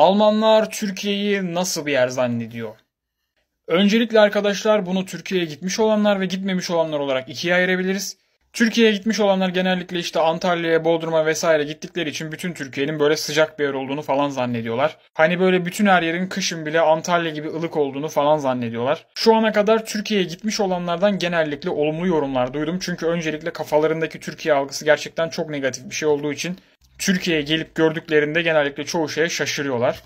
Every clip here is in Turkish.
Almanlar Türkiye'yi nasıl bir yer zannediyor? Öncelikle arkadaşlar bunu Türkiye'ye gitmiş olanlar ve gitmemiş olanlar olarak ikiye ayırabiliriz. Türkiye'ye gitmiş olanlar genellikle işte Antalya'ya, Bodrum'a vesaire gittikleri için bütün Türkiye'nin böyle sıcak bir yer olduğunu falan zannediyorlar. Hani böyle bütün her yerin kışın bile Antalya gibi ılık olduğunu falan zannediyorlar. Şu ana kadar Türkiye'ye gitmiş olanlardan genellikle olumlu yorumlar duydum. Çünkü öncelikle kafalarındaki Türkiye algısı gerçekten çok negatif bir şey olduğu için Türkiye'ye gelip gördüklerinde genellikle çoğu şeye şaşırıyorlar.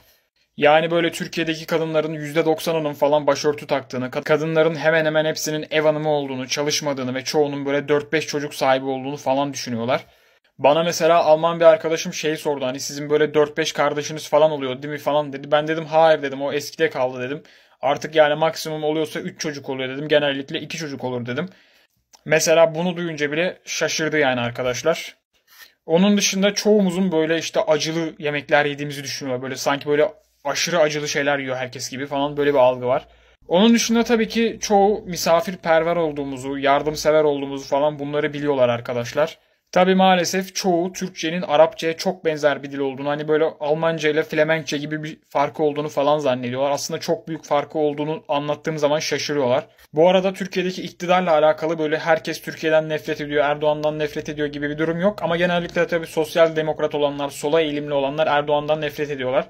Yani böyle Türkiye'deki kadınların %90'ının falan başörtü taktığını, kadınların hemen hemen hepsinin ev hanımı olduğunu, çalışmadığını ve çoğunun böyle 4-5 çocuk sahibi olduğunu falan düşünüyorlar. Bana mesela Alman bir arkadaşım şeyi sordu hani sizin böyle 4-5 kardeşiniz falan oluyor değil mi falan dedi. Ben dedim hayır dedim o eskide kaldı dedim. Artık yani maksimum oluyorsa 3 çocuk oluyor dedim. Genellikle 2 çocuk olur dedim. Mesela bunu duyunca bile şaşırdı yani arkadaşlar. Onun dışında çoğumuzun böyle işte acılı yemekler yediğimizi düşünüyor. Böyle sanki böyle aşırı acılı şeyler yiyor herkes gibi falan böyle bir algı var. Onun dışında tabii ki çoğu misafirperver olduğumuzu, yardımsever olduğumuzu falan bunları biliyorlar arkadaşlar. Tabi maalesef çoğu Türkçenin Arapçaya çok benzer bir dil olduğunu hani böyle Almanca ile Flemenkçe gibi bir farkı olduğunu falan zannediyorlar. Aslında çok büyük farkı olduğunu anlattığım zaman şaşırıyorlar. Bu arada Türkiye'deki iktidarla alakalı böyle herkes Türkiye'den nefret ediyor, Erdoğan'dan nefret ediyor gibi bir durum yok. Ama genellikle tabi sosyal demokrat olanlar, sola eğilimli olanlar Erdoğan'dan nefret ediyorlar.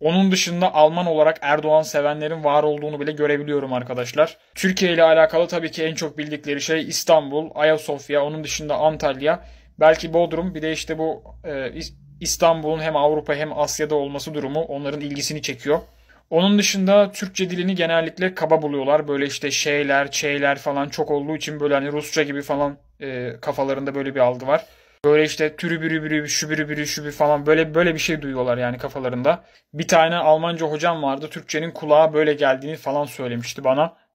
Onun dışında Alman olarak Erdoğan sevenlerin var olduğunu bile görebiliyorum arkadaşlar. Türkiye ile alakalı tabii ki en çok bildikleri şey İstanbul, Ayasofya, onun dışında Antalya. Belki Bodrum bir de işte bu e, İstanbul'un hem Avrupa hem Asya'da olması durumu onların ilgisini çekiyor. Onun dışında Türkçe dilini genellikle kaba buluyorlar. Böyle işte şeyler, şeyler falan çok olduğu için böyle hani Rusça gibi falan e, kafalarında böyle bir algı var. Böyle işte türü bürü bürü şu bürü bürü şu bürü falan böyle böyle bir şey duyuyorlar yani kafalarında. Bir tane Almanca hocam vardı Türkçenin kulağa böyle geldiğini falan söylemişti bana.